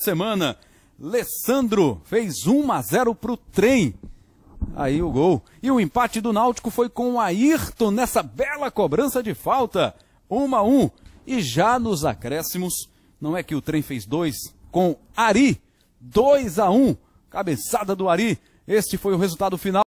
semana, Lessandro fez 1 a 0 para o trem. Aí o gol. E o empate do Náutico foi com o Ayrton nessa bela cobrança de falta. 1 a 1. E já nos acréscimos, não é que o trem fez 2 com Ari. 2 a 1. Cabeçada do Ari. Este foi o resultado final.